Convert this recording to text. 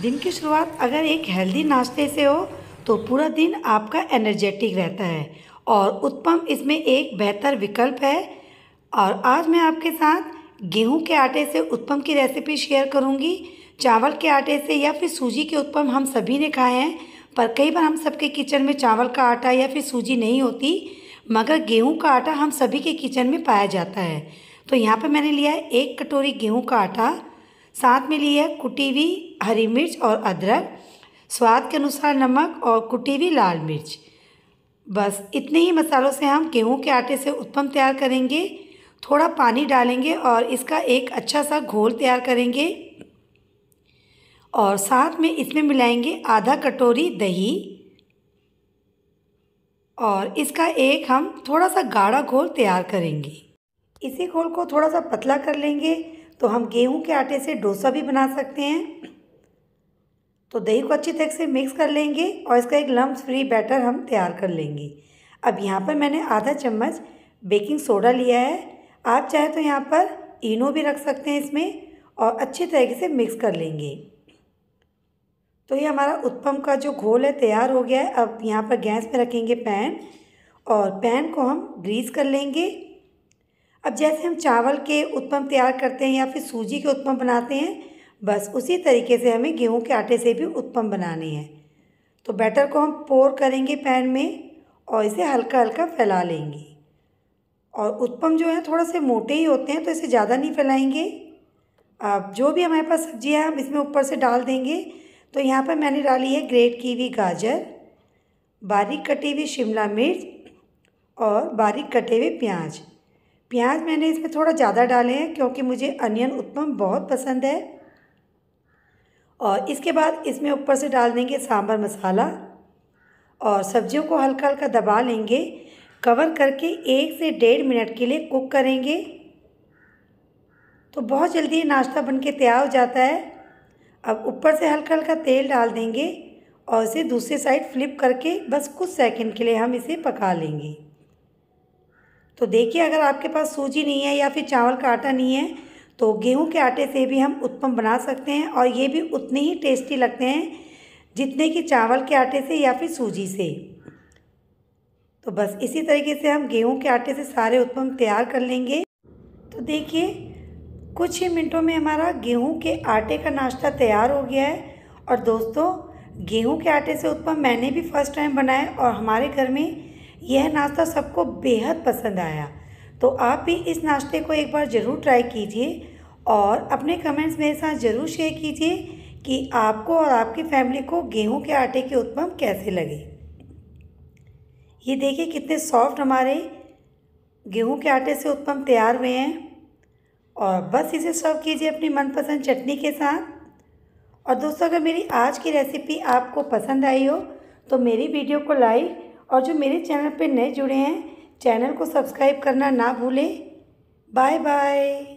दिन की शुरुआत अगर एक हेल्दी नाश्ते से हो तो पूरा दिन आपका एनर्जेटिक रहता है और उत्पम इसमें एक बेहतर विकल्प है और आज मैं आपके साथ गेहूं के आटे से उत्पम की रेसिपी शेयर करूंगी चावल के आटे से या फिर सूजी के उत्पम हम सभी ने खाए हैं पर कई बार हम सबके किचन में चावल का आटा या फिर सूजी नहीं होती मगर गेहूँ का आटा हम सभी के किचन में पाया जाता है तो यहाँ पर मैंने लिया है एक कटोरी गेहूँ का आटा साथ में लिया कुटी हुई हरी मिर्च और अदरक स्वाद के अनुसार नमक और कुटी हुई लाल मिर्च बस इतने ही मसालों से हम गेहूं के आटे से उत्पम तैयार करेंगे थोड़ा पानी डालेंगे और इसका एक अच्छा सा घोल तैयार करेंगे और साथ में इसमें मिलाएंगे आधा कटोरी दही और इसका एक हम थोड़ा सा गाढ़ा घोल तैयार करेंगे इसी घोल को थोड़ा सा पतला कर लेंगे तो हम गेहूं के आटे से डोसा भी बना सकते हैं तो दही को अच्छी तरह से मिक्स कर लेंगे और इसका एक लम्ब फ्री बैटर हम तैयार कर लेंगे अब यहाँ पर मैंने आधा चम्मच बेकिंग सोडा लिया है आप चाहे तो यहाँ पर इनो भी रख सकते हैं इसमें और अच्छे तरीके से मिक्स कर लेंगे तो ये हमारा उत्पम का जो घोल है तैयार हो गया है अब यहाँ पर गैस पे रखेंगे पैन और पैन को हम ग्रीस कर लेंगे अब जैसे हम चावल के उत्पम तैयार करते हैं या फिर सूजी के उत्पम बनाते हैं बस उसी तरीके से हमें गेहूं के आटे से भी उत्पम बनाने हैं तो बैटर को हम पोर करेंगे पैन में और इसे हल्का हल्का फैला लेंगे और उत्पम जो है थोड़ा से मोटे ही होते हैं तो इसे ज़्यादा नहीं फैलाएंगे अब जो भी हमारे पास सब्जियाँ हम इसमें ऊपर से डाल देंगे तो यहाँ पर मैंने डाली है ग्रेट की हुई गाजर बारीक कटी हुई शिमला मिर्च और बारीक कटे हुए प्याज प्याज मैंने इसमें थोड़ा ज़्यादा डाले हैं क्योंकि मुझे अनियन उत्पम बहुत पसंद है और इसके बाद इसमें ऊपर से डाल देंगे सांभर मसाला और सब्जियों को हल्का हल्का दबा लेंगे कवर करके एक से डेढ़ मिनट के लिए कुक करेंगे तो बहुत जल्दी नाश्ता बनके तैयार हो जाता है अब ऊपर से हल्का हल्का तेल डाल देंगे और इसे दूसरे साइड फ्लिप करके बस कुछ सेकंड के लिए हम इसे पका लेंगे तो देखिए अगर आपके पास सूजी नहीं है या फिर चावल का आटा नहीं है तो गेहूं के आटे से भी हम उत्पम बना सकते हैं और ये भी उतने ही टेस्टी लगते हैं जितने कि चावल के आटे से या फिर सूजी से तो बस इसी तरीके से हम गेहूं के आटे से सारे उत्पम तैयार कर लेंगे तो देखिए कुछ ही मिनटों में हमारा गेहूं के आटे का नाश्ता तैयार हो गया है और दोस्तों गेहूं के आटे से उत्पम मैंने भी फर्स्ट टाइम बनाए और हमारे घर में यह नाश्ता सबको बेहद पसंद आया तो आप भी इस नाश्ते को एक बार ज़रूर ट्राई कीजिए और अपने कमेंट्स मेरे साथ ज़रूर शेयर कीजिए कि आपको और आपकी फैमिली को गेहूं के आटे के उत्पम कैसे लगे ये देखिए कितने सॉफ्ट हमारे गेहूं के आटे से उत्पम तैयार हुए हैं और बस इसे सर्व कीजिए अपनी मनपसंद चटनी के साथ और दोस्तों अगर मेरी आज की रेसिपी आपको पसंद आई हो तो मेरी वीडियो को लाइक और जो मेरे चैनल पे नए जुड़े हैं चैनल को सब्सक्राइब करना ना भूलें बाय बाय